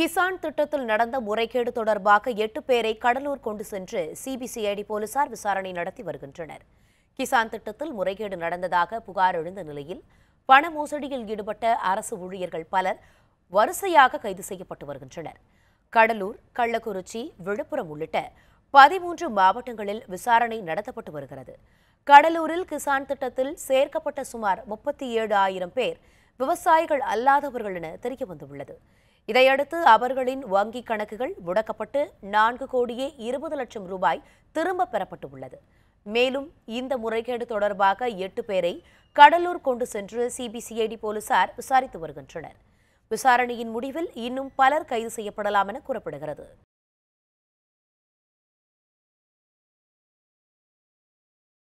கிசான் திட்டத்தில் நடந்த முறைகேடு தொடர்பாக எட்டு பேரை கடலூர் கொண்டு சென்று சிபிசிஐடி போலீசார் விசாரணை நடத்தி வருகின்றனர் கிசான் திட்டத்தில் முறைகேடு நடந்ததாக புகார் எழுந்த நிலையில் பண மோசடியில் ஈடுபட்ட அரசு ஊழியர்கள் பலர் வரிசையாக கைது செய்யப்பட்டு வருகின்றனர் கடலூர் கள்ளக்குறிச்சி விழுப்புரம் உள்ளிட்ட பதிமூன்று மாவட்டங்களில் விசாரணை நடத்தப்பட்டு வருகிறது கடலூரில் கிசான் திட்டத்தில் சேர்க்கப்பட்ட சுமார் முப்பத்தி ஏழு ஆயிரம் பேர் விவசாயிகள் அல்லாதவர்கள் என தெரிய வந்துள்ளது இதையடுத்து அவர்களின் வங்கிக் கணக்குகள் முடக்கப்பட்டு நான்கு கோடியே இருபது லட்சம் ரூபாய் திரும்ப பெறப்பட்டு உள்ளது மேலும் இந்த முறைகேடு தொடர்பாக எட்டு பேரை கடலூர் கொண்டு சென்று சிபிசிஐடி போலீசார் விசாரித்து வருகின்றனர் விசாரணையின் முடிவில் இன்னும் பலர் கைது செய்யப்படலாம் என கூறப்படுகிறது